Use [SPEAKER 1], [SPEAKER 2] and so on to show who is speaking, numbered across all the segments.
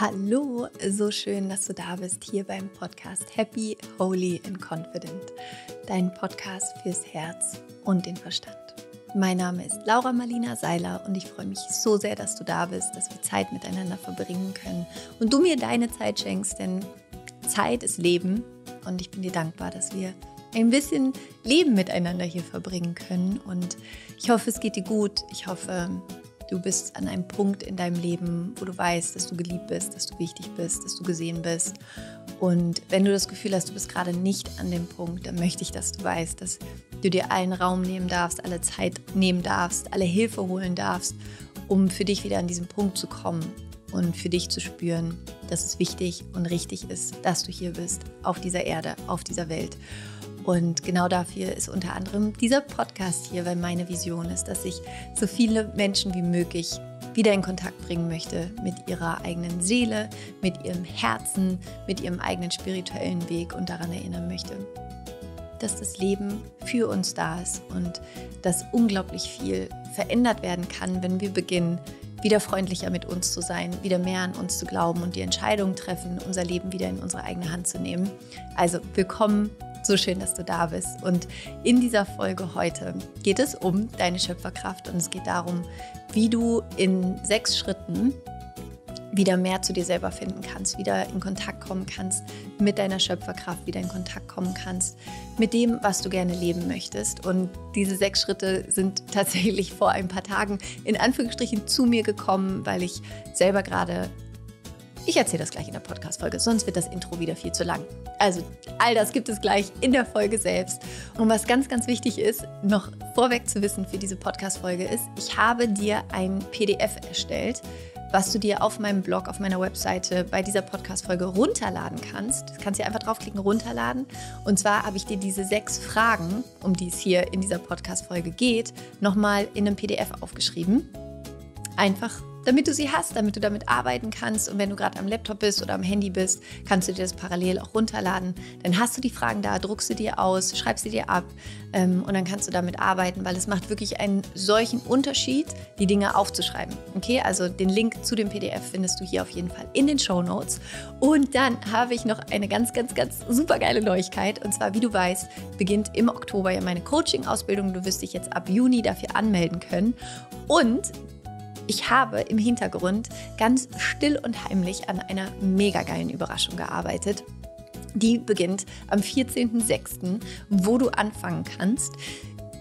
[SPEAKER 1] Hallo, so schön, dass du da bist hier beim Podcast Happy, Holy and Confident, dein Podcast fürs Herz und den Verstand. Mein Name ist Laura Marlina Seiler und ich freue mich so sehr, dass du da bist, dass wir Zeit miteinander verbringen können und du mir deine Zeit schenkst, denn Zeit ist Leben und ich bin dir dankbar, dass wir ein bisschen Leben miteinander hier verbringen können und ich hoffe, es geht dir gut. Ich hoffe, Du bist an einem Punkt in deinem Leben, wo du weißt, dass du geliebt bist, dass du wichtig bist, dass du gesehen bist. Und wenn du das Gefühl hast, du bist gerade nicht an dem Punkt, dann möchte ich, dass du weißt, dass du dir allen Raum nehmen darfst, alle Zeit nehmen darfst, alle Hilfe holen darfst, um für dich wieder an diesen Punkt zu kommen und für dich zu spüren, dass es wichtig und richtig ist, dass du hier bist, auf dieser Erde, auf dieser Welt. Und genau dafür ist unter anderem dieser Podcast hier, weil meine Vision ist, dass ich so viele Menschen wie möglich wieder in Kontakt bringen möchte mit ihrer eigenen Seele, mit ihrem Herzen, mit ihrem eigenen spirituellen Weg und daran erinnern möchte, dass das Leben für uns da ist und dass unglaublich viel verändert werden kann, wenn wir beginnen, wieder freundlicher mit uns zu sein, wieder mehr an uns zu glauben und die Entscheidung treffen, unser Leben wieder in unsere eigene Hand zu nehmen. Also willkommen so schön, dass du da bist. Und in dieser Folge heute geht es um deine Schöpferkraft und es geht darum, wie du in sechs Schritten wieder mehr zu dir selber finden kannst, wieder in Kontakt kommen kannst mit deiner Schöpferkraft, wieder in Kontakt kommen kannst mit dem, was du gerne leben möchtest. Und diese sechs Schritte sind tatsächlich vor ein paar Tagen in Anführungsstrichen zu mir gekommen, weil ich selber gerade ich erzähle das gleich in der Podcast-Folge, sonst wird das Intro wieder viel zu lang. Also, all das gibt es gleich in der Folge selbst. Und was ganz, ganz wichtig ist, noch vorweg zu wissen für diese Podcast-Folge ist, ich habe dir ein PDF erstellt, was du dir auf meinem Blog, auf meiner Webseite bei dieser Podcast-Folge runterladen kannst. Du kannst hier einfach draufklicken, runterladen. Und zwar habe ich dir diese sechs Fragen, um die es hier in dieser Podcast-Folge geht, nochmal in einem PDF aufgeschrieben. Einfach damit du sie hast, damit du damit arbeiten kannst. Und wenn du gerade am Laptop bist oder am Handy bist, kannst du dir das parallel auch runterladen. Dann hast du die Fragen da, druckst sie dir aus, schreibst sie dir ab ähm, und dann kannst du damit arbeiten, weil es macht wirklich einen solchen Unterschied, die Dinge aufzuschreiben. Okay, also den Link zu dem PDF findest du hier auf jeden Fall in den Show Notes. Und dann habe ich noch eine ganz, ganz, ganz super geile Neuigkeit. Und zwar, wie du weißt, beginnt im Oktober ja meine Coaching-Ausbildung. Du wirst dich jetzt ab Juni dafür anmelden können. Und ich habe im Hintergrund ganz still und heimlich an einer mega geilen Überraschung gearbeitet. Die beginnt am 14.06., wo du anfangen kannst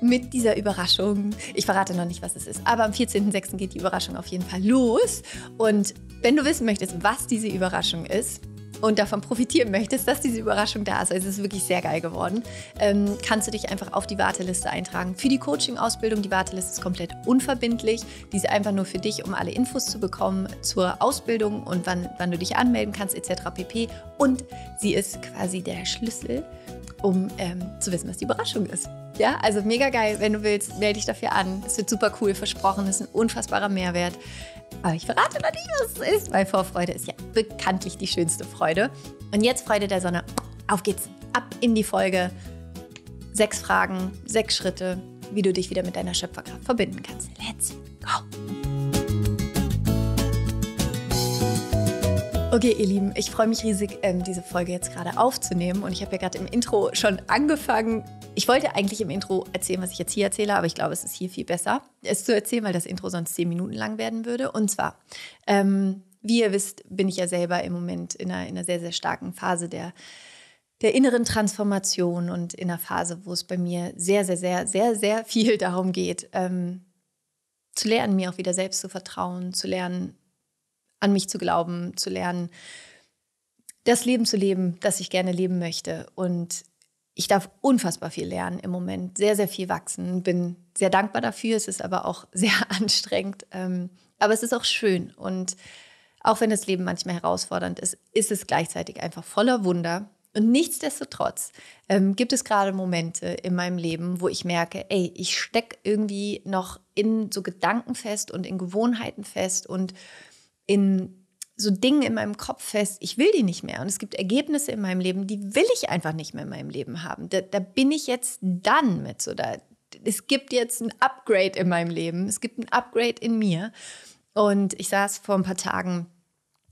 [SPEAKER 1] mit dieser Überraschung. Ich verrate noch nicht, was es ist, aber am 14.06. geht die Überraschung auf jeden Fall los. Und wenn du wissen möchtest, was diese Überraschung ist, und davon profitieren möchtest, dass diese Überraschung da ist, also es ist wirklich sehr geil geworden, ähm, kannst du dich einfach auf die Warteliste eintragen. Für die Coaching-Ausbildung, die Warteliste ist komplett unverbindlich. Die ist einfach nur für dich, um alle Infos zu bekommen zur Ausbildung und wann, wann du dich anmelden kannst, etc. pp. Und sie ist quasi der Schlüssel, um ähm, zu wissen, was die Überraschung ist. Ja, also mega geil. Wenn du willst, melde dich dafür an. Es wird super cool, versprochen. Es ist ein unfassbarer Mehrwert. Aber ich verrate noch nicht, was es ist, weil Vorfreude ist ja bekanntlich die schönste Freude. Und jetzt Freude der Sonne. Auf geht's. Ab in die Folge. Sechs Fragen, sechs Schritte, wie du dich wieder mit deiner Schöpferkraft verbinden kannst. Let's go! Okay, ihr Lieben, ich freue mich riesig, ähm, diese Folge jetzt gerade aufzunehmen. Und ich habe ja gerade im Intro schon angefangen, ich wollte eigentlich im Intro erzählen, was ich jetzt hier erzähle, aber ich glaube, es ist hier viel besser, es zu erzählen, weil das Intro sonst zehn Minuten lang werden würde. Und zwar, ähm, wie ihr wisst, bin ich ja selber im Moment in einer, in einer sehr, sehr starken Phase der, der inneren Transformation und in einer Phase, wo es bei mir sehr, sehr, sehr, sehr, sehr viel darum geht, ähm, zu lernen, mir auch wieder selbst zu vertrauen, zu lernen, an mich zu glauben, zu lernen, das Leben zu leben, das ich gerne leben möchte. Und ich darf unfassbar viel lernen im Moment, sehr, sehr viel wachsen. Bin sehr dankbar dafür. Es ist aber auch sehr anstrengend. Ähm, aber es ist auch schön. Und auch wenn das Leben manchmal herausfordernd ist, ist es gleichzeitig einfach voller Wunder. Und nichtsdestotrotz ähm, gibt es gerade Momente in meinem Leben, wo ich merke, ey, ich stecke irgendwie noch in so Gedanken fest und in Gewohnheiten fest und in so Dinge in meinem Kopf fest, ich will die nicht mehr. Und es gibt Ergebnisse in meinem Leben, die will ich einfach nicht mehr in meinem Leben haben. Da, da bin ich jetzt dann mit. So da, es gibt jetzt ein Upgrade in meinem Leben. Es gibt ein Upgrade in mir. Und ich saß vor ein paar Tagen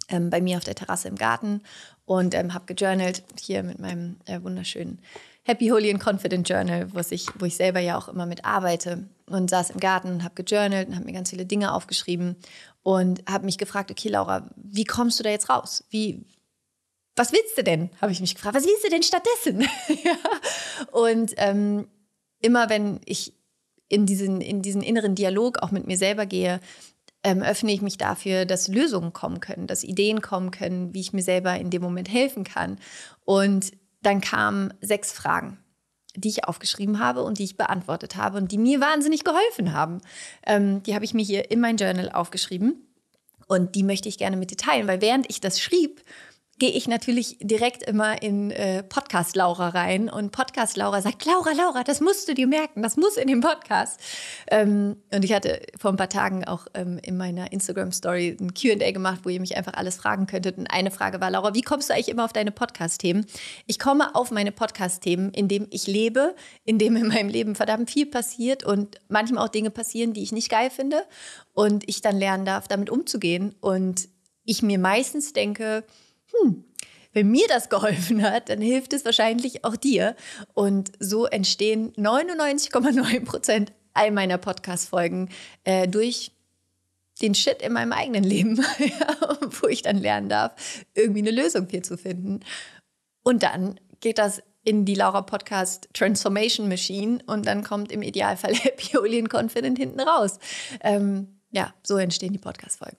[SPEAKER 1] ähm, bei mir auf der Terrasse im Garten und ähm, habe gejournalt, hier mit meinem äh, wunderschönen Happy, Holy and Confident Journal, was ich, wo ich selber ja auch immer mit arbeite. Und saß im Garten und habe gejournalt und habe mir ganz viele Dinge aufgeschrieben und habe mich gefragt, okay, Laura, wie kommst du da jetzt raus? Wie, was willst du denn? Habe ich mich gefragt. Was willst du denn stattdessen? Und ähm, immer wenn ich in diesen, in diesen inneren Dialog auch mit mir selber gehe, ähm, öffne ich mich dafür, dass Lösungen kommen können, dass Ideen kommen können, wie ich mir selber in dem Moment helfen kann. Und dann kamen sechs Fragen, die ich aufgeschrieben habe und die ich beantwortet habe und die mir wahnsinnig geholfen haben. Ähm, die habe ich mir hier in mein Journal aufgeschrieben. Und die möchte ich gerne mit dir teilen, weil während ich das schrieb gehe ich natürlich direkt immer in äh, Podcast Laura rein und Podcast Laura sagt, Laura, Laura, das musst du dir merken, das muss in dem Podcast. Ähm, und ich hatte vor ein paar Tagen auch ähm, in meiner Instagram Story ein QA gemacht, wo ihr mich einfach alles fragen könntet. Und eine Frage war, Laura, wie kommst du eigentlich immer auf deine Podcast-Themen? Ich komme auf meine Podcast-Themen, indem ich lebe, indem in meinem Leben verdammt viel passiert und manchmal auch Dinge passieren, die ich nicht geil finde. Und ich dann lernen darf, damit umzugehen. Und ich mir meistens denke, hm, wenn mir das geholfen hat, dann hilft es wahrscheinlich auch dir. Und so entstehen 99,9 Prozent all meiner Podcast-Folgen äh, durch den Shit in meinem eigenen Leben, wo ich dann lernen darf, irgendwie eine Lösung hier zu finden. Und dann geht das in die Laura Podcast Transformation Machine und dann kommt im Idealfall Happy Olien Confident hinten raus. Ähm, ja, so entstehen die Podcast-Folgen.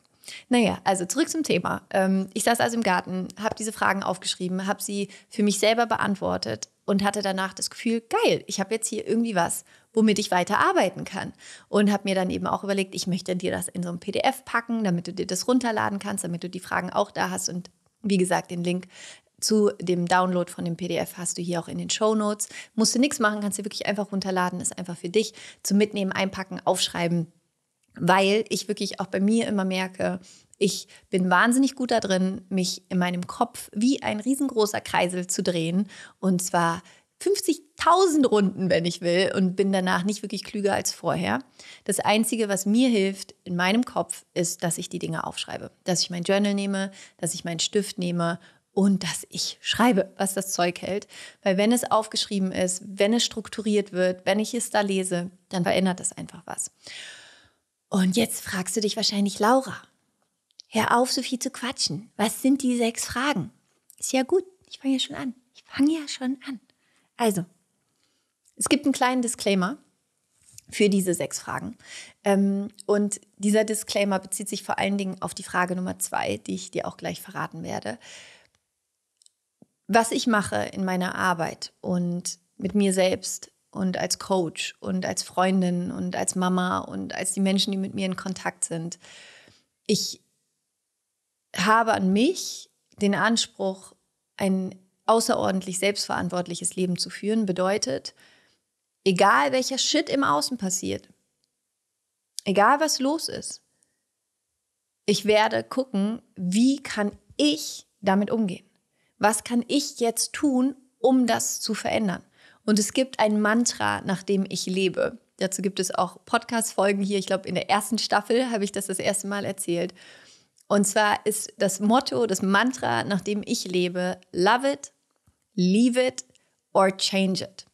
[SPEAKER 1] Naja, also zurück zum Thema. Ähm, ich saß also im Garten, habe diese Fragen aufgeschrieben, habe sie für mich selber beantwortet und hatte danach das Gefühl, geil, ich habe jetzt hier irgendwie was, womit ich weiter arbeiten kann. Und habe mir dann eben auch überlegt, ich möchte dir das in so ein PDF packen, damit du dir das runterladen kannst, damit du die Fragen auch da hast. Und wie gesagt, den Link zu dem Download von dem PDF hast du hier auch in den Show Notes. Musst du nichts machen, kannst du wirklich einfach runterladen, ist einfach für dich zum Mitnehmen, einpacken, aufschreiben weil ich wirklich auch bei mir immer merke, ich bin wahnsinnig gut da drin, mich in meinem Kopf wie ein riesengroßer Kreisel zu drehen und zwar 50.000 Runden, wenn ich will, und bin danach nicht wirklich klüger als vorher. Das Einzige, was mir hilft in meinem Kopf, ist, dass ich die Dinge aufschreibe. Dass ich mein Journal nehme, dass ich meinen Stift nehme und dass ich schreibe, was das Zeug hält. Weil wenn es aufgeschrieben ist, wenn es strukturiert wird, wenn ich es da lese, dann verändert das einfach was. Und jetzt fragst du dich wahrscheinlich, Laura, hör auf, so viel zu quatschen. Was sind die sechs Fragen? Ist ja gut, ich fange ja schon an. Ich fange ja schon an. Also, es gibt einen kleinen Disclaimer für diese sechs Fragen. Ähm, und dieser Disclaimer bezieht sich vor allen Dingen auf die Frage Nummer zwei, die ich dir auch gleich verraten werde. Was ich mache in meiner Arbeit und mit mir selbst und als Coach und als Freundin und als Mama und als die Menschen, die mit mir in Kontakt sind. Ich habe an mich den Anspruch, ein außerordentlich selbstverantwortliches Leben zu führen, bedeutet, egal welcher Shit im Außen passiert, egal was los ist, ich werde gucken, wie kann ich damit umgehen? Was kann ich jetzt tun, um das zu verändern? Und es gibt ein Mantra, nach dem ich lebe. Dazu gibt es auch Podcast-Folgen hier. Ich glaube, in der ersten Staffel habe ich das das erste Mal erzählt. Und zwar ist das Motto, das Mantra, nach dem ich lebe, love it, leave it or change it.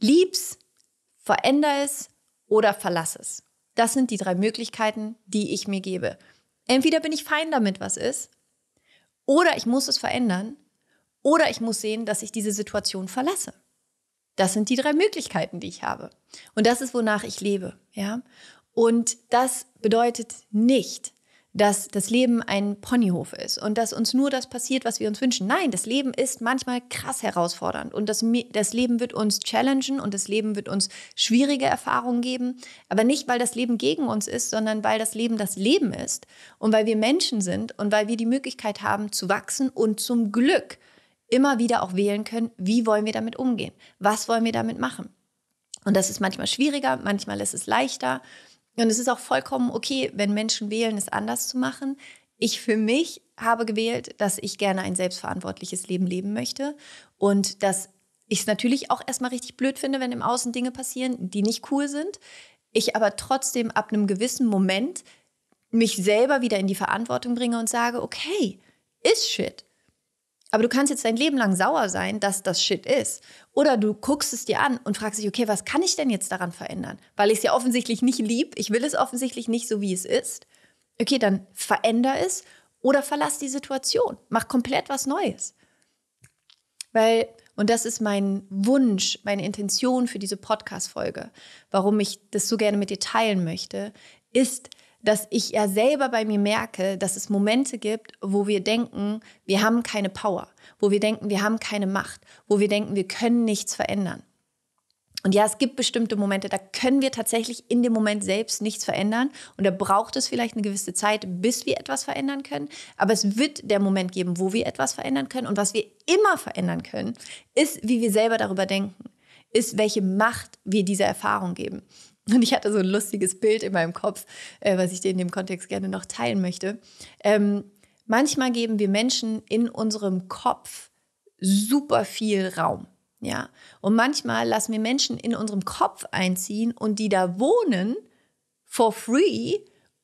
[SPEAKER 1] Lieb's, veränder es oder verlass es. Das sind die drei Möglichkeiten, die ich mir gebe. Entweder bin ich fein damit, was ist, oder ich muss es verändern, oder ich muss sehen, dass ich diese Situation verlasse. Das sind die drei Möglichkeiten, die ich habe. Und das ist, wonach ich lebe, ja. Und das bedeutet nicht, dass das Leben ein Ponyhof ist und dass uns nur das passiert, was wir uns wünschen. Nein, das Leben ist manchmal krass herausfordernd und das, das Leben wird uns challengen und das Leben wird uns schwierige Erfahrungen geben. Aber nicht, weil das Leben gegen uns ist, sondern weil das Leben das Leben ist und weil wir Menschen sind und weil wir die Möglichkeit haben zu wachsen und zum Glück immer wieder auch wählen können, wie wollen wir damit umgehen? Was wollen wir damit machen? Und das ist manchmal schwieriger, manchmal ist es leichter. Und es ist auch vollkommen okay, wenn Menschen wählen, es anders zu machen. Ich für mich habe gewählt, dass ich gerne ein selbstverantwortliches Leben leben möchte und dass ich es natürlich auch erstmal richtig blöd finde, wenn im Außen Dinge passieren, die nicht cool sind. Ich aber trotzdem ab einem gewissen Moment mich selber wieder in die Verantwortung bringe und sage, okay, ist shit. Aber du kannst jetzt dein Leben lang sauer sein, dass das Shit ist. Oder du guckst es dir an und fragst dich, okay, was kann ich denn jetzt daran verändern? Weil ich es ja offensichtlich nicht lieb, ich will es offensichtlich nicht so, wie es ist. Okay, dann veränder es oder verlass die Situation. Mach komplett was Neues. Weil, und das ist mein Wunsch, meine Intention für diese Podcast-Folge, warum ich das so gerne mit dir teilen möchte, ist, dass ich ja selber bei mir merke, dass es Momente gibt, wo wir denken, wir haben keine Power, wo wir denken, wir haben keine Macht, wo wir denken, wir können nichts verändern. Und ja, es gibt bestimmte Momente, da können wir tatsächlich in dem Moment selbst nichts verändern. Und da braucht es vielleicht eine gewisse Zeit, bis wir etwas verändern können. Aber es wird der Moment geben, wo wir etwas verändern können. Und was wir immer verändern können, ist, wie wir selber darüber denken, ist, welche Macht wir dieser Erfahrung geben. Und ich hatte so ein lustiges Bild in meinem Kopf, äh, was ich dir in dem Kontext gerne noch teilen möchte. Ähm, manchmal geben wir Menschen in unserem Kopf super viel Raum. Ja, und manchmal lassen wir Menschen in unserem Kopf einziehen und die da wohnen for free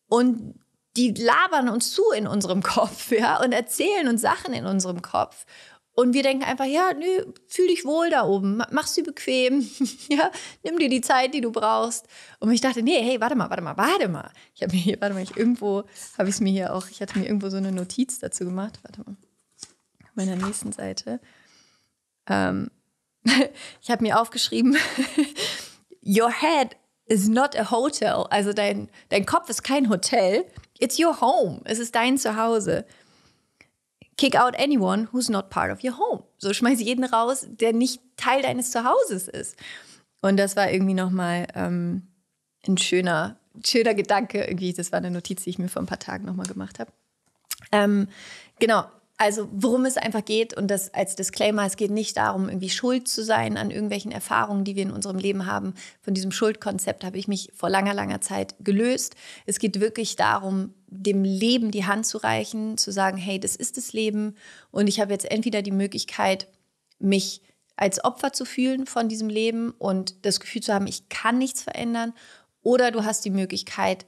[SPEAKER 1] und die labern uns zu in unserem Kopf, ja, und erzählen uns Sachen in unserem Kopf und wir denken einfach, ja, nö, fühl dich wohl da oben, mach's dir bequem, ja, nimm dir die Zeit, die du brauchst. Und ich dachte, nee, hey, warte mal, warte mal, warte mal. Ich habe mir hier, warte mal, ich irgendwo, habe ich es mir hier auch, ich hatte mir irgendwo so eine Notiz dazu gemacht, warte mal, auf meiner nächsten Seite. Ähm, ich habe mir aufgeschrieben, your head is not a hotel, also dein, dein Kopf ist kein Hotel, it's your home, es ist dein Zuhause kick out anyone who's not part of your home. So schmeiß jeden raus, der nicht Teil deines Zuhauses ist. Und das war irgendwie nochmal ähm, ein schöner, schöner Gedanke. Irgendwie, das war eine Notiz, die ich mir vor ein paar Tagen nochmal gemacht habe. Ähm, genau, also worum es einfach geht und das als Disclaimer, es geht nicht darum, irgendwie schuld zu sein an irgendwelchen Erfahrungen, die wir in unserem Leben haben. Von diesem Schuldkonzept habe ich mich vor langer, langer Zeit gelöst. Es geht wirklich darum, dem Leben die Hand zu reichen, zu sagen, hey, das ist das Leben und ich habe jetzt entweder die Möglichkeit, mich als Opfer zu fühlen von diesem Leben und das Gefühl zu haben, ich kann nichts verändern, oder du hast die Möglichkeit,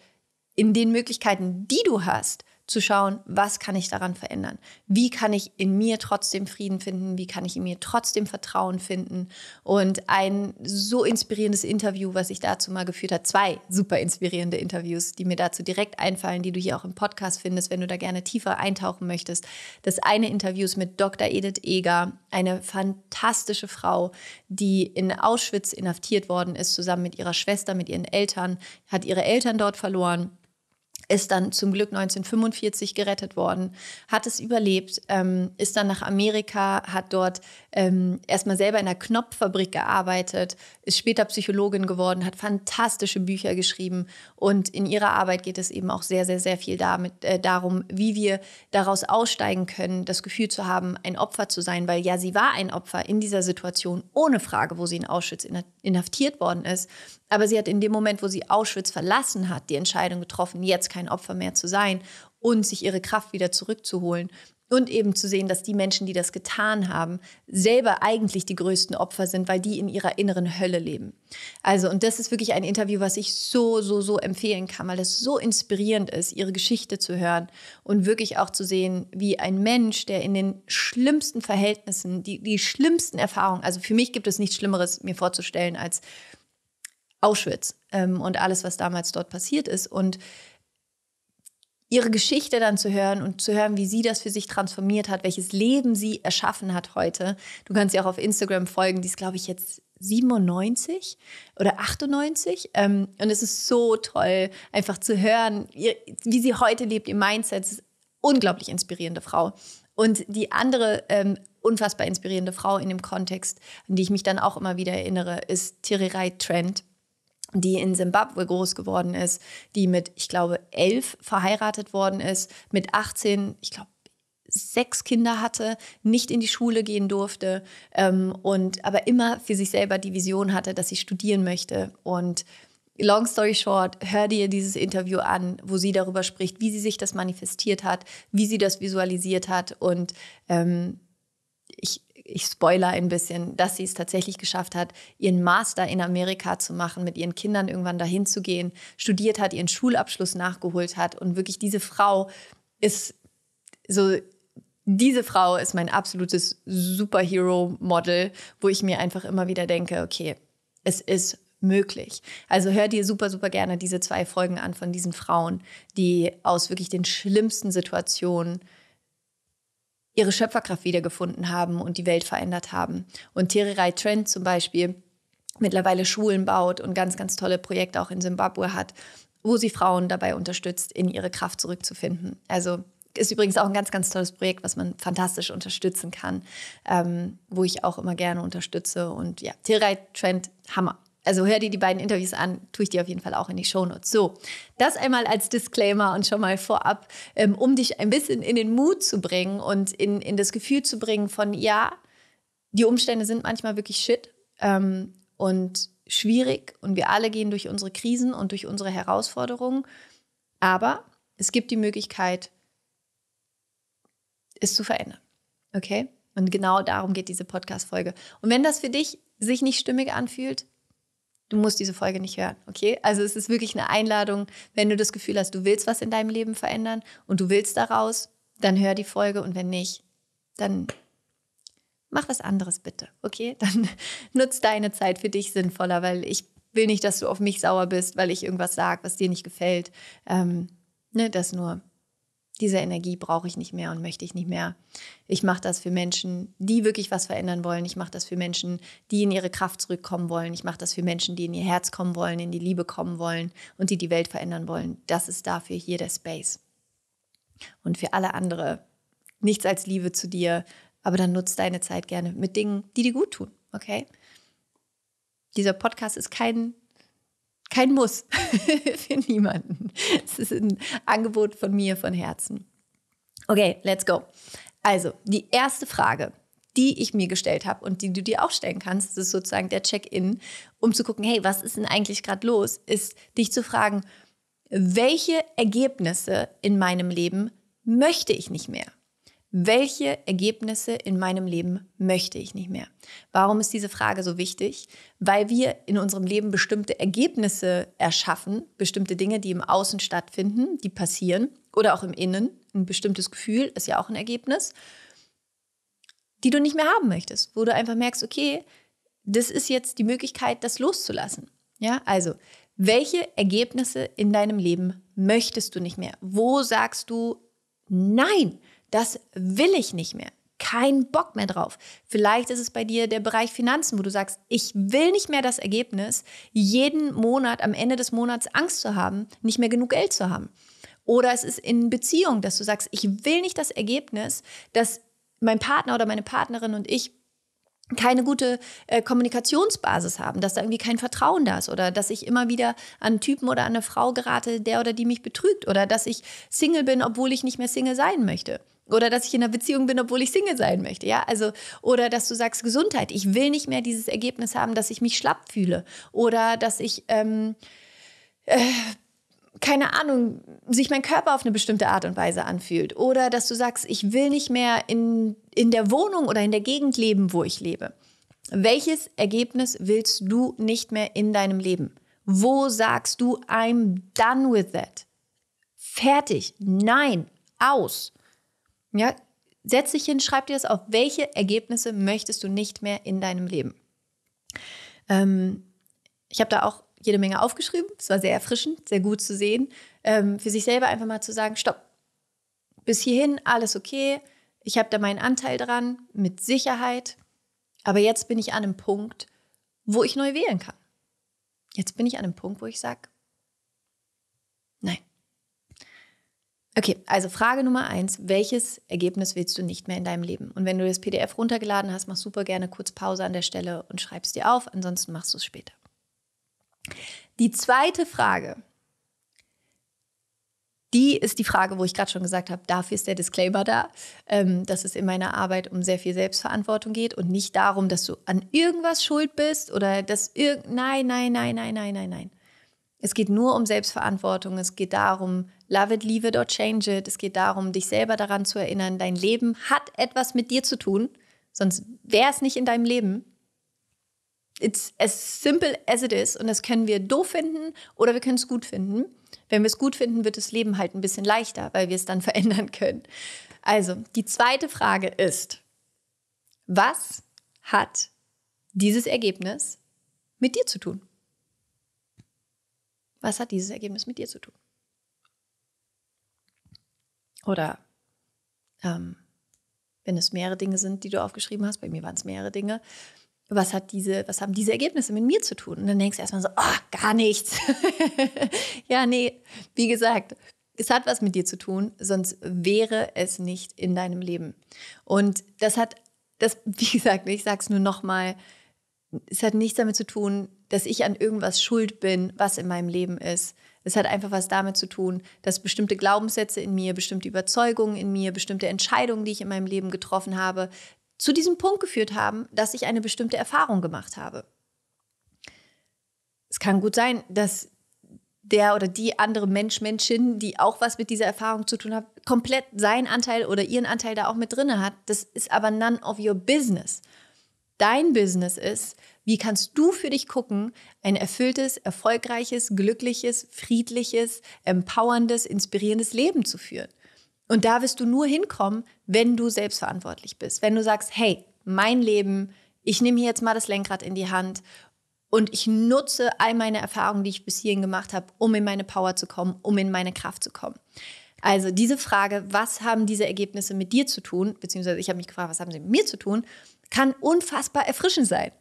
[SPEAKER 1] in den Möglichkeiten, die du hast, zu schauen, was kann ich daran verändern? Wie kann ich in mir trotzdem Frieden finden? Wie kann ich in mir trotzdem Vertrauen finden? Und ein so inspirierendes Interview, was ich dazu mal geführt habe, zwei super inspirierende Interviews, die mir dazu direkt einfallen, die du hier auch im Podcast findest, wenn du da gerne tiefer eintauchen möchtest. Das eine Interview ist mit Dr. Edith Eger, eine fantastische Frau, die in Auschwitz inhaftiert worden ist, zusammen mit ihrer Schwester, mit ihren Eltern, hat ihre Eltern dort verloren ist dann zum Glück 1945 gerettet worden, hat es überlebt, ähm, ist dann nach Amerika, hat dort ähm, erstmal selber in einer Knopffabrik gearbeitet, ist später Psychologin geworden, hat fantastische Bücher geschrieben und in ihrer Arbeit geht es eben auch sehr, sehr, sehr viel damit, äh, darum, wie wir daraus aussteigen können, das Gefühl zu haben, ein Opfer zu sein, weil ja, sie war ein Opfer in dieser Situation, ohne Frage, wo sie in Auschwitz inhaftiert worden ist aber sie hat in dem Moment, wo sie Auschwitz verlassen hat, die Entscheidung getroffen, jetzt kein Opfer mehr zu sein und sich ihre Kraft wieder zurückzuholen und eben zu sehen, dass die Menschen, die das getan haben, selber eigentlich die größten Opfer sind, weil die in ihrer inneren Hölle leben. Also, und das ist wirklich ein Interview, was ich so, so, so empfehlen kann, weil es so inspirierend ist, ihre Geschichte zu hören und wirklich auch zu sehen, wie ein Mensch, der in den schlimmsten Verhältnissen, die, die schlimmsten Erfahrungen, also für mich gibt es nichts Schlimmeres, mir vorzustellen, als Auschwitz ähm, und alles, was damals dort passiert ist. Und ihre Geschichte dann zu hören und zu hören, wie sie das für sich transformiert hat, welches Leben sie erschaffen hat heute. Du kannst sie auch auf Instagram folgen, die ist, glaube ich, jetzt 97 oder 98. Ähm, und es ist so toll, einfach zu hören, wie sie heute lebt, ihr Mindset. Es ist eine unglaublich inspirierende Frau. Und die andere ähm, unfassbar inspirierende Frau in dem Kontext, an die ich mich dann auch immer wieder erinnere, ist Thierry Rai Trent die in Simbabwe groß geworden ist, die mit, ich glaube, elf verheiratet worden ist, mit 18, ich glaube, sechs Kinder hatte, nicht in die Schule gehen durfte ähm, und aber immer für sich selber die Vision hatte, dass sie studieren möchte. Und long story short, hör dir dieses Interview an, wo sie darüber spricht, wie sie sich das manifestiert hat, wie sie das visualisiert hat und ähm, ich ich spoiler ein bisschen, dass sie es tatsächlich geschafft hat, ihren Master in Amerika zu machen, mit ihren Kindern irgendwann dahin zu gehen, studiert hat, ihren Schulabschluss nachgeholt hat. Und wirklich diese Frau ist so, diese Frau ist mein absolutes Superhero-Model, wo ich mir einfach immer wieder denke, okay, es ist möglich. Also hör dir super, super gerne diese zwei Folgen an von diesen Frauen, die aus wirklich den schlimmsten Situationen ihre Schöpferkraft wiedergefunden haben und die Welt verändert haben. Und Tererai Trent zum Beispiel mittlerweile Schulen baut und ganz, ganz tolle Projekte auch in Simbabwe hat, wo sie Frauen dabei unterstützt, in ihre Kraft zurückzufinden. Also ist übrigens auch ein ganz, ganz tolles Projekt, was man fantastisch unterstützen kann, ähm, wo ich auch immer gerne unterstütze. Und ja, Tererai Trent, Hammer. Also hör dir die beiden Interviews an, tue ich dir auf jeden Fall auch in die Shownotes. So, das einmal als Disclaimer und schon mal vorab, ähm, um dich ein bisschen in den Mut zu bringen und in, in das Gefühl zu bringen von, ja, die Umstände sind manchmal wirklich shit ähm, und schwierig und wir alle gehen durch unsere Krisen und durch unsere Herausforderungen. Aber es gibt die Möglichkeit, es zu verändern. Okay? Und genau darum geht diese Podcast-Folge. Und wenn das für dich sich nicht stimmig anfühlt, du musst diese Folge nicht hören, okay? Also es ist wirklich eine Einladung, wenn du das Gefühl hast, du willst was in deinem Leben verändern und du willst daraus, dann hör die Folge und wenn nicht, dann mach was anderes bitte, okay? Dann nutz deine Zeit für dich sinnvoller, weil ich will nicht, dass du auf mich sauer bist, weil ich irgendwas sage, was dir nicht gefällt. Ähm, ne, das nur diese Energie brauche ich nicht mehr und möchte ich nicht mehr. Ich mache das für Menschen, die wirklich was verändern wollen. Ich mache das für Menschen, die in ihre Kraft zurückkommen wollen. Ich mache das für Menschen, die in ihr Herz kommen wollen, in die Liebe kommen wollen und die die Welt verändern wollen. Das ist dafür hier der Space. Und für alle andere nichts als Liebe zu dir, aber dann nutze deine Zeit gerne mit Dingen, die dir gut tun, okay? Dieser Podcast ist kein kein Muss für niemanden. Es ist ein Angebot von mir von Herzen. Okay, let's go. Also, die erste Frage, die ich mir gestellt habe und die du dir auch stellen kannst, ist sozusagen der Check-in, um zu gucken, hey, was ist denn eigentlich gerade los, ist dich zu fragen, welche Ergebnisse in meinem Leben möchte ich nicht mehr? Welche Ergebnisse in meinem Leben möchte ich nicht mehr? Warum ist diese Frage so wichtig? Weil wir in unserem Leben bestimmte Ergebnisse erschaffen, bestimmte Dinge, die im Außen stattfinden, die passieren oder auch im Innen. Ein bestimmtes Gefühl ist ja auch ein Ergebnis, die du nicht mehr haben möchtest, wo du einfach merkst, okay, das ist jetzt die Möglichkeit, das loszulassen. Ja, also welche Ergebnisse in deinem Leben möchtest du nicht mehr? Wo sagst du, nein, das will ich nicht mehr. Kein Bock mehr drauf. Vielleicht ist es bei dir der Bereich Finanzen, wo du sagst, ich will nicht mehr das Ergebnis, jeden Monat am Ende des Monats Angst zu haben, nicht mehr genug Geld zu haben. Oder es ist in Beziehung, dass du sagst, ich will nicht das Ergebnis, dass mein Partner oder meine Partnerin und ich keine gute äh, Kommunikationsbasis haben, dass da irgendwie kein Vertrauen da ist oder dass ich immer wieder an einen Typen oder an eine Frau gerate, der oder die mich betrügt oder dass ich Single bin, obwohl ich nicht mehr Single sein möchte. Oder dass ich in einer Beziehung bin, obwohl ich Single sein möchte, ja. Also, oder dass du sagst, Gesundheit, ich will nicht mehr dieses Ergebnis haben, dass ich mich schlapp fühle. Oder dass ich, ähm, äh, keine Ahnung, sich mein Körper auf eine bestimmte Art und Weise anfühlt. Oder dass du sagst, ich will nicht mehr in, in der Wohnung oder in der Gegend leben, wo ich lebe. Welches Ergebnis willst du nicht mehr in deinem Leben? Wo sagst du, I'm done with that? Fertig. Nein. Aus. Ja, setz dich hin, schreib dir das auf. Welche Ergebnisse möchtest du nicht mehr in deinem Leben? Ähm, ich habe da auch jede Menge aufgeschrieben. Es war sehr erfrischend, sehr gut zu sehen. Ähm, für sich selber einfach mal zu sagen, stopp, bis hierhin, alles okay. Ich habe da meinen Anteil dran, mit Sicherheit. Aber jetzt bin ich an einem Punkt, wo ich neu wählen kann. Jetzt bin ich an einem Punkt, wo ich sage, Okay, also Frage Nummer eins. Welches Ergebnis willst du nicht mehr in deinem Leben? Und wenn du das PDF runtergeladen hast, mach super gerne kurz Pause an der Stelle und schreib es dir auf. Ansonsten machst du es später. Die zweite Frage, die ist die Frage, wo ich gerade schon gesagt habe, dafür ist der Disclaimer da, ähm, dass es in meiner Arbeit um sehr viel Selbstverantwortung geht und nicht darum, dass du an irgendwas schuld bist oder dass irgend. Nein, nein, nein, nein, nein, nein, nein. Es geht nur um Selbstverantwortung. Es geht darum, Love it, leave it or change it. Es geht darum, dich selber daran zu erinnern, dein Leben hat etwas mit dir zu tun, sonst wäre es nicht in deinem Leben. It's as simple as it is und das können wir doof finden oder wir können es gut finden. Wenn wir es gut finden, wird das Leben halt ein bisschen leichter, weil wir es dann verändern können. Also, die zweite Frage ist, was hat dieses Ergebnis mit dir zu tun? Was hat dieses Ergebnis mit dir zu tun? Oder ähm, wenn es mehrere Dinge sind, die du aufgeschrieben hast, bei mir waren es mehrere Dinge, was, hat diese, was haben diese Ergebnisse mit mir zu tun? Und dann denkst du erstmal so, oh, gar nichts. ja, nee, wie gesagt, es hat was mit dir zu tun, sonst wäre es nicht in deinem Leben. Und das hat, das, wie gesagt, ich sage es nur nochmal, es hat nichts damit zu tun, dass ich an irgendwas schuld bin, was in meinem Leben ist, es hat einfach was damit zu tun, dass bestimmte Glaubenssätze in mir, bestimmte Überzeugungen in mir, bestimmte Entscheidungen, die ich in meinem Leben getroffen habe, zu diesem Punkt geführt haben, dass ich eine bestimmte Erfahrung gemacht habe. Es kann gut sein, dass der oder die andere Mensch, Menschin, die auch was mit dieser Erfahrung zu tun hat, komplett seinen Anteil oder ihren Anteil da auch mit drin hat. Das ist aber none of your business. Dein Business ist, wie kannst du für dich gucken, ein erfülltes, erfolgreiches, glückliches, friedliches, empowerndes, inspirierendes Leben zu führen? Und da wirst du nur hinkommen, wenn du selbstverantwortlich bist. Wenn du sagst, hey, mein Leben, ich nehme hier jetzt mal das Lenkrad in die Hand und ich nutze all meine Erfahrungen, die ich bis hierhin gemacht habe, um in meine Power zu kommen, um in meine Kraft zu kommen. Also diese Frage, was haben diese Ergebnisse mit dir zu tun, beziehungsweise ich habe mich gefragt, was haben sie mit mir zu tun, kann unfassbar erfrischend sein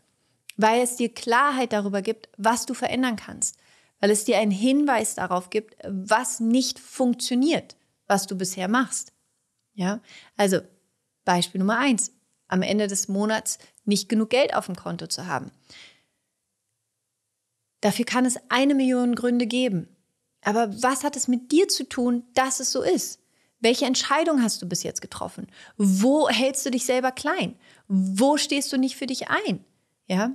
[SPEAKER 1] weil es dir Klarheit darüber gibt, was du verändern kannst, weil es dir einen Hinweis darauf gibt, was nicht funktioniert, was du bisher machst. Ja, also Beispiel Nummer eins: Am Ende des Monats nicht genug Geld auf dem Konto zu haben. Dafür kann es eine Million Gründe geben. Aber was hat es mit dir zu tun, dass es so ist? Welche Entscheidung hast du bis jetzt getroffen? Wo hältst du dich selber klein? Wo stehst du nicht für dich ein? Ja?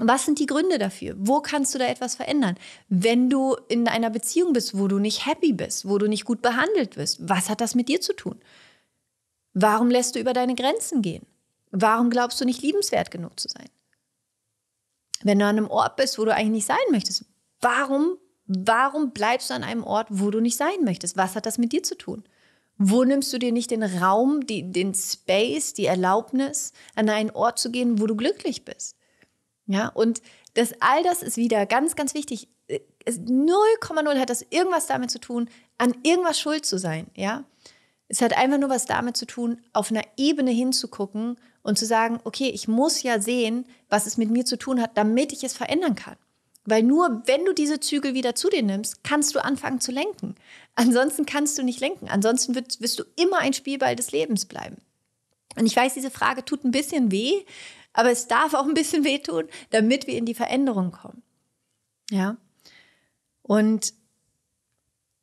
[SPEAKER 1] Was sind die Gründe dafür? Wo kannst du da etwas verändern? Wenn du in einer Beziehung bist, wo du nicht happy bist, wo du nicht gut behandelt wirst, was hat das mit dir zu tun? Warum lässt du über deine Grenzen gehen? Warum glaubst du nicht liebenswert genug zu sein? Wenn du an einem Ort bist, wo du eigentlich nicht sein möchtest, warum, warum bleibst du an einem Ort, wo du nicht sein möchtest? Was hat das mit dir zu tun? Wo nimmst du dir nicht den Raum, die, den Space, die Erlaubnis, an einen Ort zu gehen, wo du glücklich bist? Ja, und das, all das ist wieder ganz, ganz wichtig. 0,0 äh, hat das irgendwas damit zu tun, an irgendwas schuld zu sein. Ja, es hat einfach nur was damit zu tun, auf einer Ebene hinzugucken und zu sagen, okay, ich muss ja sehen, was es mit mir zu tun hat, damit ich es verändern kann. Weil nur wenn du diese Zügel wieder zu dir nimmst, kannst du anfangen zu lenken. Ansonsten kannst du nicht lenken. Ansonsten wirst, wirst du immer ein Spielball des Lebens bleiben. Und ich weiß, diese Frage tut ein bisschen weh, aber es darf auch ein bisschen wehtun, damit wir in die Veränderung kommen. Ja. Und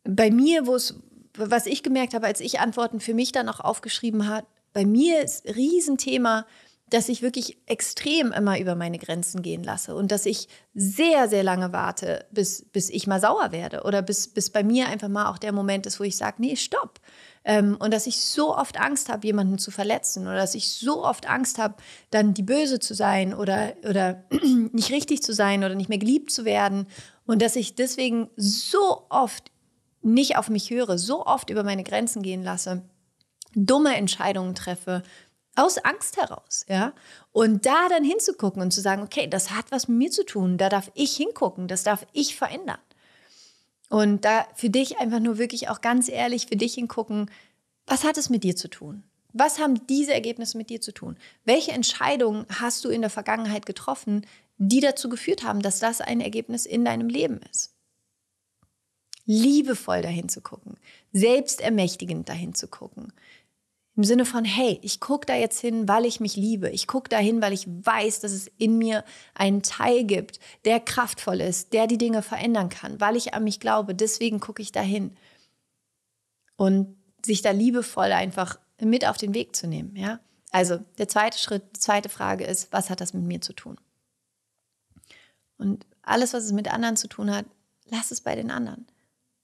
[SPEAKER 1] bei mir, wo es, was ich gemerkt habe, als ich Antworten für mich dann auch aufgeschrieben habe, bei mir ist ein Riesenthema, dass ich wirklich extrem immer über meine Grenzen gehen lasse und dass ich sehr, sehr lange warte, bis, bis ich mal sauer werde oder bis, bis bei mir einfach mal auch der Moment ist, wo ich sage, nee, stopp, ähm, und dass ich so oft Angst habe, jemanden zu verletzen oder dass ich so oft Angst habe, dann die Böse zu sein oder, oder nicht richtig zu sein oder nicht mehr geliebt zu werden. Und dass ich deswegen so oft nicht auf mich höre, so oft über meine Grenzen gehen lasse, dumme Entscheidungen treffe, aus Angst heraus, ja. Und da dann hinzugucken und zu sagen, okay, das hat was mit mir zu tun, da darf ich hingucken, das darf ich verändern. Und da für dich einfach nur wirklich auch ganz ehrlich für dich hingucken, was hat es mit dir zu tun? Was haben diese Ergebnisse mit dir zu tun? Welche Entscheidungen hast du in der Vergangenheit getroffen, die dazu geführt haben, dass das ein Ergebnis in deinem Leben ist? Liebevoll dahin zu gucken, selbstermächtigend dahin zu gucken, im Sinne von, hey, ich gucke da jetzt hin, weil ich mich liebe. Ich gucke da hin, weil ich weiß, dass es in mir einen Teil gibt, der kraftvoll ist, der die Dinge verändern kann, weil ich an mich glaube. Deswegen gucke ich da hin. Und sich da liebevoll einfach mit auf den Weg zu nehmen. Ja? Also der zweite Schritt, die zweite Frage ist, was hat das mit mir zu tun? Und alles, was es mit anderen zu tun hat, lass es bei den anderen.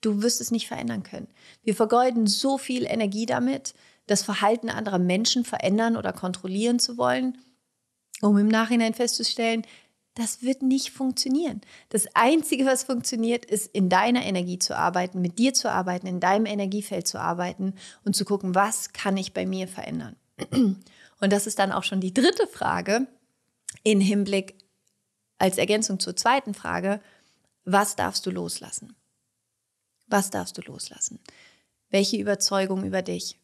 [SPEAKER 1] Du wirst es nicht verändern können. Wir vergeuden so viel Energie damit, das Verhalten anderer Menschen verändern oder kontrollieren zu wollen, um im Nachhinein festzustellen, das wird nicht funktionieren. Das Einzige, was funktioniert, ist, in deiner Energie zu arbeiten, mit dir zu arbeiten, in deinem Energiefeld zu arbeiten und zu gucken, was kann ich bei mir verändern. Und das ist dann auch schon die dritte Frage im Hinblick als Ergänzung zur zweiten Frage, was darfst du loslassen? Was darfst du loslassen? Welche Überzeugung über dich?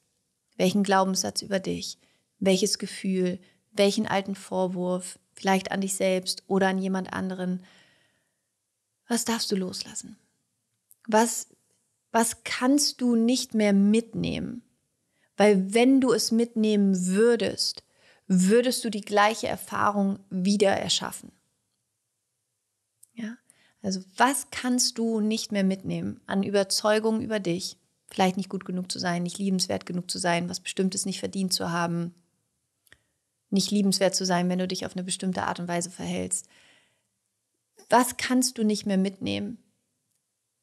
[SPEAKER 1] welchen Glaubenssatz über dich, welches Gefühl, welchen alten Vorwurf, vielleicht an dich selbst oder an jemand anderen. Was darfst du loslassen? Was, was kannst du nicht mehr mitnehmen? Weil wenn du es mitnehmen würdest, würdest du die gleiche Erfahrung wieder erschaffen. Ja? Also was kannst du nicht mehr mitnehmen an Überzeugung über dich, vielleicht nicht gut genug zu sein, nicht liebenswert genug zu sein, was Bestimmtes nicht verdient zu haben, nicht liebenswert zu sein, wenn du dich auf eine bestimmte Art und Weise verhältst. Was kannst du nicht mehr mitnehmen?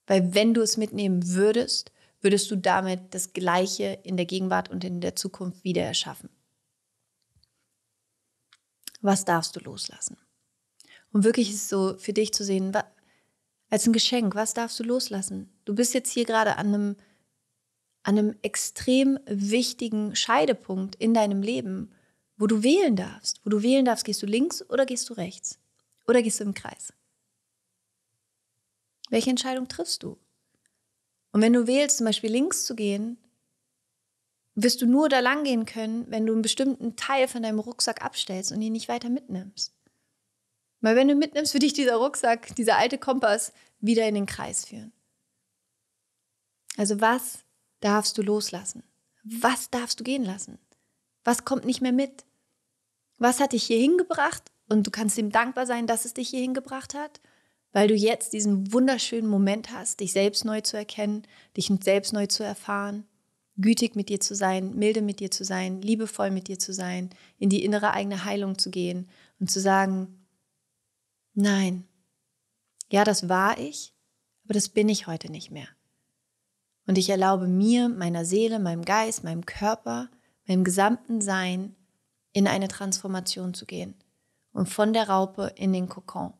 [SPEAKER 1] Weil wenn du es mitnehmen würdest, würdest du damit das Gleiche in der Gegenwart und in der Zukunft wieder erschaffen. Was darfst du loslassen? Und wirklich ist es so für dich zu sehen, als ein Geschenk, was darfst du loslassen? Du bist jetzt hier gerade an einem an einem extrem wichtigen Scheidepunkt in deinem Leben, wo du wählen darfst. Wo du wählen darfst, gehst du links oder gehst du rechts? Oder gehst du im Kreis? Welche Entscheidung triffst du? Und wenn du wählst, zum Beispiel links zu gehen, wirst du nur da lang gehen können, wenn du einen bestimmten Teil von deinem Rucksack abstellst und ihn nicht weiter mitnimmst. Weil wenn du mitnimmst, wird dich dieser Rucksack, dieser alte Kompass wieder in den Kreis führen. Also was darfst du loslassen? Was darfst du gehen lassen? Was kommt nicht mehr mit? Was hat dich hier hingebracht? Und du kannst ihm dankbar sein, dass es dich hier hingebracht hat, weil du jetzt diesen wunderschönen Moment hast, dich selbst neu zu erkennen, dich selbst neu zu erfahren, gütig mit dir zu sein, milde mit dir zu sein, liebevoll mit dir zu sein, in die innere eigene Heilung zu gehen und zu sagen, nein, ja, das war ich, aber das bin ich heute nicht mehr. Und ich erlaube mir, meiner Seele, meinem Geist, meinem Körper, meinem gesamten Sein in eine Transformation zu gehen. Und von der Raupe in den Kokon.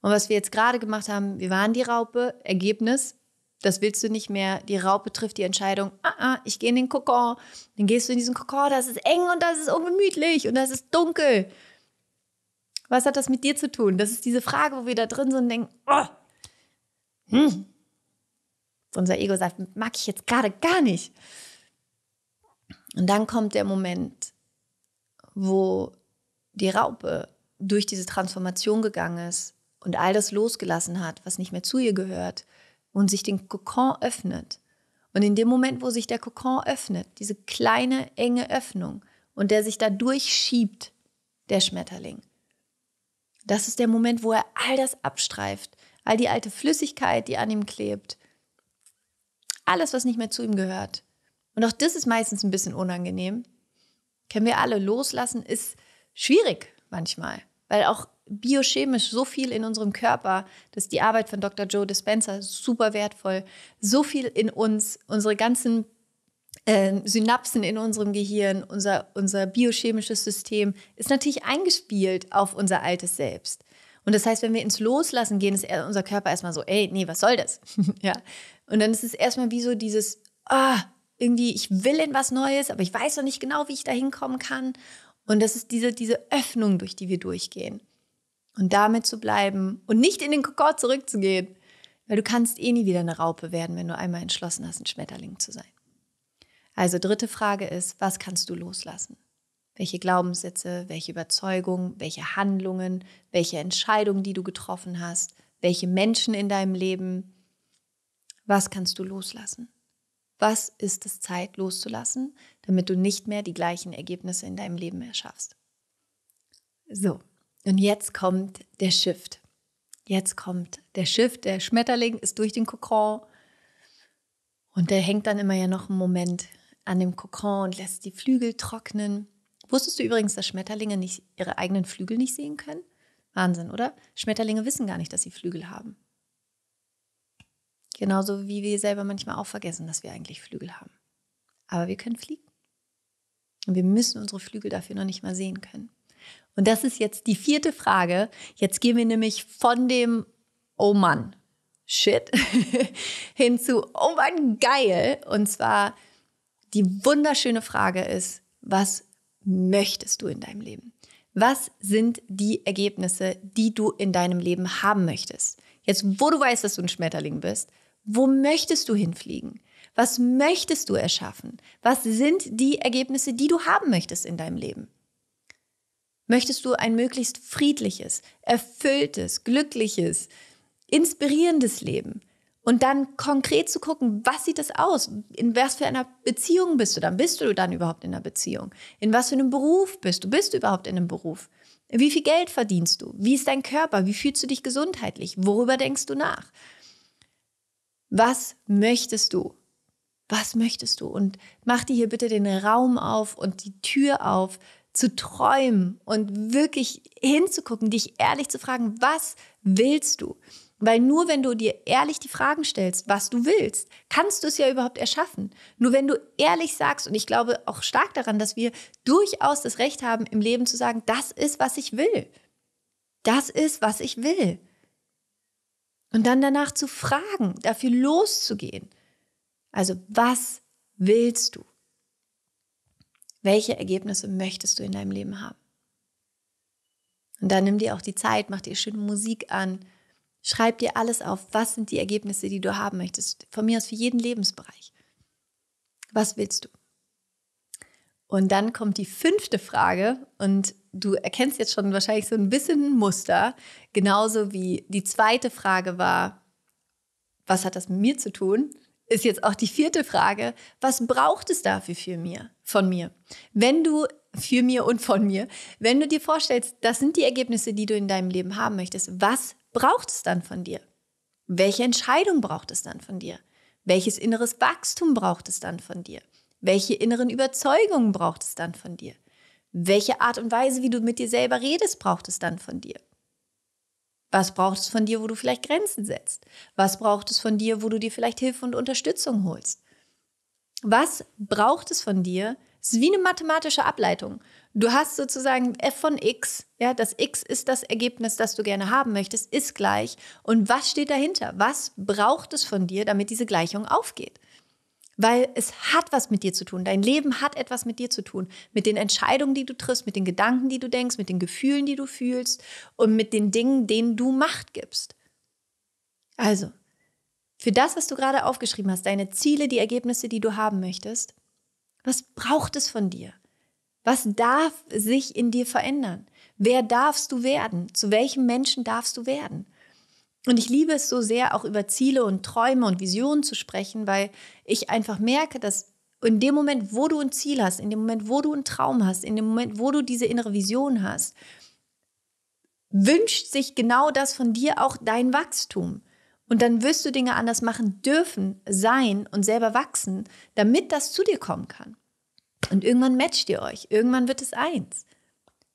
[SPEAKER 1] Und was wir jetzt gerade gemacht haben, wir waren die Raupe, Ergebnis, das willst du nicht mehr. Die Raupe trifft die Entscheidung, ah, ah, ich gehe in den Kokon. Dann gehst du in diesen Kokon, das ist eng und das ist ungemütlich und das ist dunkel. Was hat das mit dir zu tun? Das ist diese Frage, wo wir da drin sind und denken, oh, hm, unser Ego sagt, mag ich jetzt gerade gar nicht. Und dann kommt der Moment, wo die Raupe durch diese Transformation gegangen ist und all das losgelassen hat, was nicht mehr zu ihr gehört und sich den Kokon öffnet. Und in dem Moment, wo sich der Kokon öffnet, diese kleine, enge Öffnung und der sich da durchschiebt, der Schmetterling. Das ist der Moment, wo er all das abstreift, all die alte Flüssigkeit, die an ihm klebt, alles, was nicht mehr zu ihm gehört. Und auch das ist meistens ein bisschen unangenehm. Können wir alle loslassen, ist schwierig manchmal, weil auch biochemisch so viel in unserem Körper, dass die Arbeit von Dr. Joe Dispenza super wertvoll, so viel in uns, unsere ganzen äh, Synapsen in unserem Gehirn, unser, unser biochemisches System ist natürlich eingespielt auf unser altes Selbst. Und das heißt, wenn wir ins Loslassen gehen, ist unser Körper erstmal so, ey, nee, was soll das? ja. Und dann ist es erstmal wie so dieses, ah, irgendwie, ich will in was Neues, aber ich weiß noch nicht genau, wie ich da hinkommen kann. Und das ist diese, diese Öffnung, durch die wir durchgehen. Und damit zu bleiben und nicht in den Kokor zurückzugehen. Weil du kannst eh nie wieder eine Raupe werden, wenn du einmal entschlossen hast, ein Schmetterling zu sein. Also dritte Frage ist, was kannst du loslassen? welche Glaubenssätze, welche Überzeugungen, welche Handlungen, welche Entscheidungen, die du getroffen hast, welche Menschen in deinem Leben, was kannst du loslassen? Was ist es Zeit loszulassen, damit du nicht mehr die gleichen Ergebnisse in deinem Leben erschaffst? So, und jetzt kommt der Shift. Jetzt kommt der Shift. Der Schmetterling ist durch den Kokon und der hängt dann immer ja noch einen Moment an dem Kokon und lässt die Flügel trocknen. Wusstest du übrigens, dass Schmetterlinge nicht ihre eigenen Flügel nicht sehen können? Wahnsinn, oder? Schmetterlinge wissen gar nicht, dass sie Flügel haben. Genauso wie wir selber manchmal auch vergessen, dass wir eigentlich Flügel haben. Aber wir können fliegen. Und wir müssen unsere Flügel dafür noch nicht mal sehen können. Und das ist jetzt die vierte Frage. Jetzt gehen wir nämlich von dem Oh Mann, Shit hin zu Oh Mann, geil. Und zwar die wunderschöne Frage ist, was möchtest du in deinem Leben? Was sind die Ergebnisse, die du in deinem Leben haben möchtest? Jetzt, wo du weißt, dass du ein Schmetterling bist, wo möchtest du hinfliegen? Was möchtest du erschaffen? Was sind die Ergebnisse, die du haben möchtest in deinem Leben? Möchtest du ein möglichst friedliches, erfülltes, glückliches, inspirierendes Leben? Und dann konkret zu gucken, was sieht das aus? In was für einer Beziehung bist du dann? Bist du dann überhaupt in einer Beziehung? In was für einem Beruf bist du? Bist du überhaupt in einem Beruf? Wie viel Geld verdienst du? Wie ist dein Körper? Wie fühlst du dich gesundheitlich? Worüber denkst du nach? Was möchtest du? Was möchtest du? Und mach dir hier bitte den Raum auf und die Tür auf, zu träumen und wirklich hinzugucken, dich ehrlich zu fragen, was willst du? Weil nur wenn du dir ehrlich die Fragen stellst, was du willst, kannst du es ja überhaupt erschaffen. Nur wenn du ehrlich sagst, und ich glaube auch stark daran, dass wir durchaus das Recht haben, im Leben zu sagen, das ist, was ich will. Das ist, was ich will. Und dann danach zu fragen, dafür loszugehen. Also, was willst du? Welche Ergebnisse möchtest du in deinem Leben haben? Und dann nimm dir auch die Zeit, mach dir schöne Musik an, Schreib dir alles auf. Was sind die Ergebnisse, die du haben möchtest? Von mir aus für jeden Lebensbereich. Was willst du? Und dann kommt die fünfte Frage und du erkennst jetzt schon wahrscheinlich so ein bisschen ein Muster, genauso wie die zweite Frage war, was hat das mit mir zu tun? Ist jetzt auch die vierte Frage, was braucht es dafür für mir, von mir? Wenn du für mir und von mir, wenn du dir vorstellst, das sind die Ergebnisse, die du in deinem Leben haben möchtest, was braucht es dann von dir? Welche Entscheidung braucht es dann von dir? Welches inneres Wachstum braucht es dann von dir? Welche inneren Überzeugungen braucht es dann von dir? Welche Art und Weise, wie du mit dir selber redest, braucht es dann von dir? Was braucht es von dir, wo du vielleicht Grenzen setzt? Was braucht es von dir, wo du dir vielleicht Hilfe und Unterstützung holst? Was braucht es von dir? Es ist wie eine mathematische Ableitung. Du hast sozusagen f von x, ja, das x ist das Ergebnis, das du gerne haben möchtest, ist gleich. Und was steht dahinter? Was braucht es von dir, damit diese Gleichung aufgeht? Weil es hat was mit dir zu tun. Dein Leben hat etwas mit dir zu tun. Mit den Entscheidungen, die du triffst, mit den Gedanken, die du denkst, mit den Gefühlen, die du fühlst und mit den Dingen, denen du Macht gibst. Also, für das, was du gerade aufgeschrieben hast, deine Ziele, die Ergebnisse, die du haben möchtest, was braucht es von dir? Was darf sich in dir verändern? Wer darfst du werden? Zu welchem Menschen darfst du werden? Und ich liebe es so sehr, auch über Ziele und Träume und Visionen zu sprechen, weil ich einfach merke, dass in dem Moment, wo du ein Ziel hast, in dem Moment, wo du einen Traum hast, in dem Moment, wo du diese innere Vision hast, wünscht sich genau das von dir auch dein Wachstum. Und dann wirst du Dinge anders machen dürfen, sein und selber wachsen, damit das zu dir kommen kann. Und irgendwann matcht ihr euch, irgendwann wird es eins,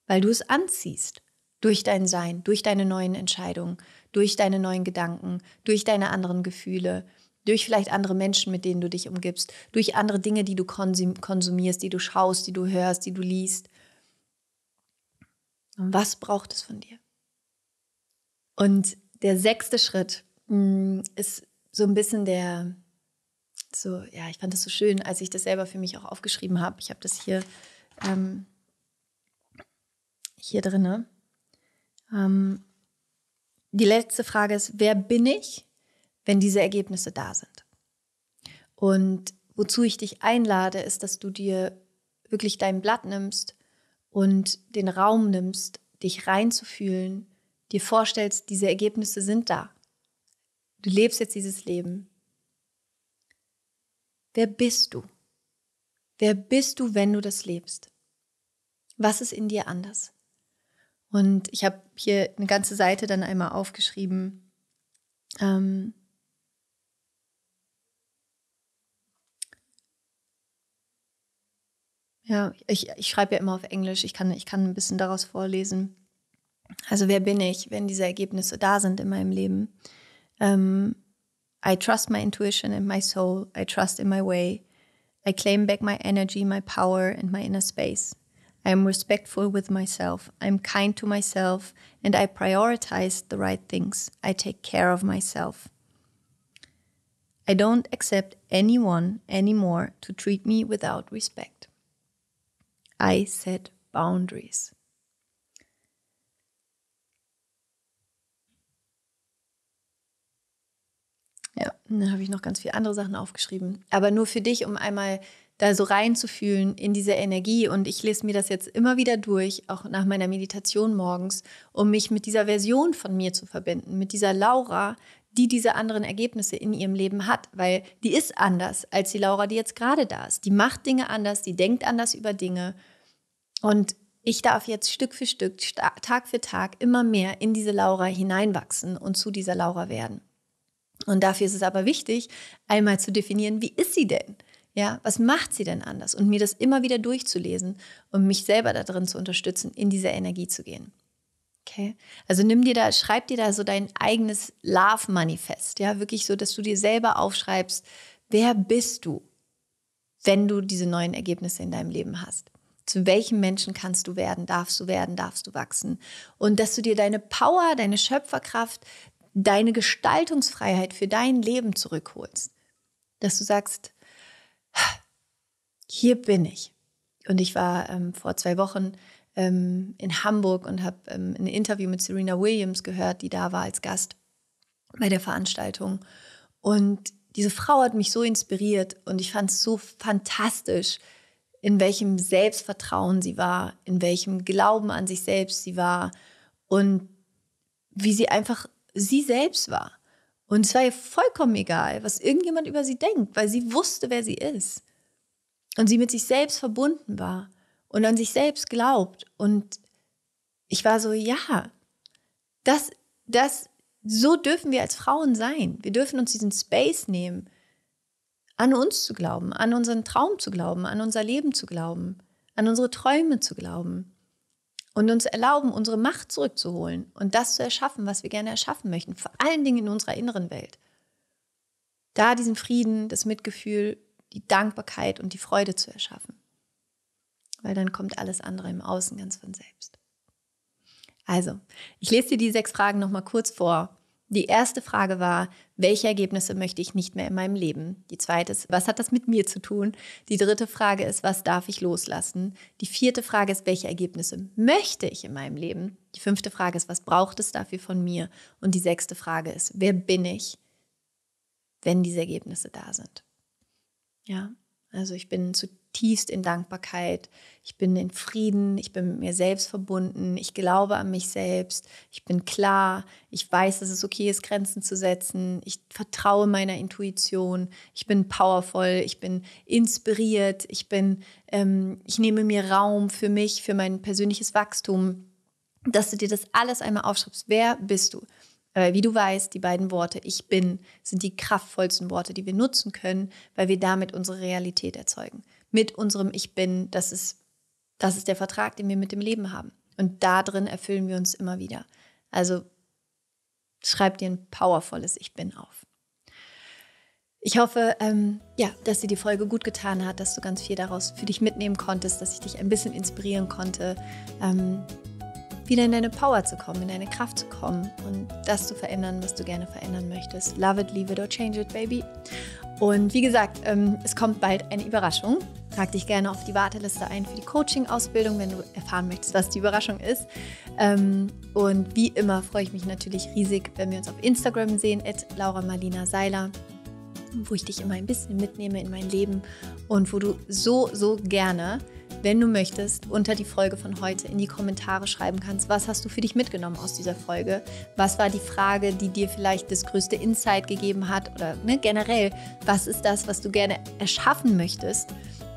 [SPEAKER 1] weil du es anziehst durch dein Sein, durch deine neuen Entscheidungen, durch deine neuen Gedanken, durch deine anderen Gefühle, durch vielleicht andere Menschen, mit denen du dich umgibst, durch andere Dinge, die du konsumierst, die du schaust, die du hörst, die du liest. Und was braucht es von dir? Und der sechste Schritt mh, mm, ist so ein bisschen der, so, ja, ich fand das so schön, als ich das selber für mich auch aufgeschrieben habe. Ich habe das hier, ähm, hier drin. Ähm, die letzte Frage ist, wer bin ich, wenn diese Ergebnisse da sind? Und wozu ich dich einlade, ist, dass du dir wirklich dein Blatt nimmst und den Raum nimmst, dich reinzufühlen, dir vorstellst, diese Ergebnisse sind da. Du lebst jetzt dieses Leben. Wer bist du? Wer bist du, wenn du das lebst? Was ist in dir anders? Und ich habe hier eine ganze Seite dann einmal aufgeschrieben. Ähm, ja, ich, ich schreibe ja immer auf Englisch, ich kann, ich kann ein bisschen daraus vorlesen. Also wer bin ich, wenn diese Ergebnisse da sind in meinem Leben? Ähm, I trust my intuition and my soul. I trust in my way. I claim back my energy, my power, and my inner space. I am respectful with myself. I am kind to myself and I prioritize the right things. I take care of myself. I don't accept anyone anymore to treat me without respect. I set boundaries. Ja, dann habe ich noch ganz viele andere Sachen aufgeschrieben. Aber nur für dich, um einmal da so reinzufühlen in diese Energie. Und ich lese mir das jetzt immer wieder durch, auch nach meiner Meditation morgens, um mich mit dieser Version von mir zu verbinden, mit dieser Laura, die diese anderen Ergebnisse in ihrem Leben hat, weil die ist anders als die Laura, die jetzt gerade da ist. Die macht Dinge anders, die denkt anders über Dinge. Und ich darf jetzt Stück für Stück, Tag für Tag immer mehr in diese Laura hineinwachsen und zu dieser Laura werden. Und dafür ist es aber wichtig, einmal zu definieren, wie ist sie denn? Ja, was macht sie denn anders? Und mir das immer wieder durchzulesen und mich selber darin zu unterstützen, in diese Energie zu gehen. Okay. Also nimm dir da, schreib dir da so dein eigenes Love-Manifest. Ja, wirklich so, dass du dir selber aufschreibst, wer bist du, wenn du diese neuen Ergebnisse in deinem Leben hast? Zu welchem Menschen kannst du werden, darfst du werden, darfst du wachsen? Und dass du dir deine Power, deine Schöpferkraft, deine Gestaltungsfreiheit für dein Leben zurückholst. Dass du sagst, hier bin ich. Und ich war ähm, vor zwei Wochen ähm, in Hamburg und habe ähm, ein Interview mit Serena Williams gehört, die da war als Gast bei der Veranstaltung. Und diese Frau hat mich so inspiriert und ich fand es so fantastisch, in welchem Selbstvertrauen sie war, in welchem Glauben an sich selbst sie war und wie sie einfach sie selbst war. Und es war ihr vollkommen egal, was irgendjemand über sie denkt, weil sie wusste, wer sie ist. Und sie mit sich selbst verbunden war und an sich selbst glaubt. Und ich war so, ja, das, das, so dürfen wir als Frauen sein. Wir dürfen uns diesen Space nehmen, an uns zu glauben, an unseren Traum zu glauben, an unser Leben zu glauben, an unsere Träume zu glauben und uns erlauben, unsere Macht zurückzuholen und das zu erschaffen, was wir gerne erschaffen möchten, vor allen Dingen in unserer inneren Welt. Da diesen Frieden, das Mitgefühl, die Dankbarkeit und die Freude zu erschaffen. Weil dann kommt alles andere im Außen ganz von selbst. Also, ich lese dir die sechs Fragen nochmal kurz vor, die erste Frage war, welche Ergebnisse möchte ich nicht mehr in meinem Leben? Die zweite ist, was hat das mit mir zu tun? Die dritte Frage ist, was darf ich loslassen? Die vierte Frage ist, welche Ergebnisse möchte ich in meinem Leben? Die fünfte Frage ist, was braucht es dafür von mir? Und die sechste Frage ist, wer bin ich, wenn diese Ergebnisse da sind? Ja, also ich bin zu zutiefst in Dankbarkeit. Ich bin in Frieden, ich bin mit mir selbst verbunden, ich glaube an mich selbst, ich bin klar, ich weiß, dass es okay ist, Grenzen zu setzen, ich vertraue meiner Intuition, ich bin powerful, ich bin inspiriert, ich bin, ähm, ich nehme mir Raum für mich, für mein persönliches Wachstum, dass du dir das alles einmal aufschreibst. Wer bist du? Aber wie du weißt, die beiden Worte Ich bin sind die kraftvollsten Worte, die wir nutzen können, weil wir damit unsere Realität erzeugen mit unserem Ich Bin, das ist, das ist der Vertrag, den wir mit dem Leben haben. Und da drin erfüllen wir uns immer wieder. Also schreib dir ein powervolles Ich Bin auf. Ich hoffe, ähm, ja, dass dir die Folge gut getan hat, dass du ganz viel daraus für dich mitnehmen konntest, dass ich dich ein bisschen inspirieren konnte, ähm, wieder in deine Power zu kommen, in deine Kraft zu kommen und das zu verändern, was du gerne verändern möchtest. Love it, leave it or change it, baby. Und wie gesagt, ähm, es kommt bald eine Überraschung. Trag dich gerne auf die Warteliste ein für die Coaching-Ausbildung, wenn du erfahren möchtest, was die Überraschung ist. Ähm, und wie immer freue ich mich natürlich riesig, wenn wir uns auf Instagram sehen, at Laura Marlina Seiler, wo ich dich immer ein bisschen mitnehme in mein Leben und wo du so, so gerne, wenn du möchtest, unter die Folge von heute in die Kommentare schreiben kannst, was hast du für dich mitgenommen aus dieser Folge? Was war die Frage, die dir vielleicht das größte Insight gegeben hat? Oder ne, generell, was ist das, was du gerne erschaffen möchtest?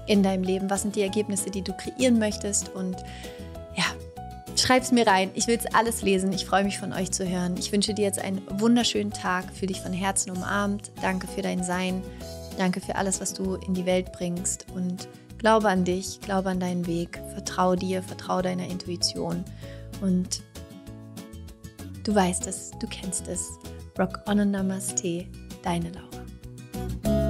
[SPEAKER 1] in deinem Leben? Was sind die Ergebnisse, die du kreieren möchtest? Und ja, schreib es mir rein. Ich will es alles lesen. Ich freue mich von euch zu hören. Ich wünsche dir jetzt einen wunderschönen Tag. Fühl dich von Herzen umarmt. Danke für dein Sein. Danke für alles, was du in die Welt bringst. Und glaube an dich, glaube an deinen Weg. Vertraue dir, vertraue deiner Intuition. Und du weißt es, du kennst es. Rock on and Namaste, deine Laura.